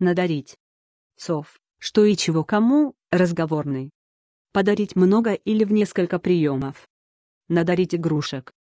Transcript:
надарить. Сов, что и чего кому, разговорный. Подарить много или в несколько приемов. Надарить игрушек.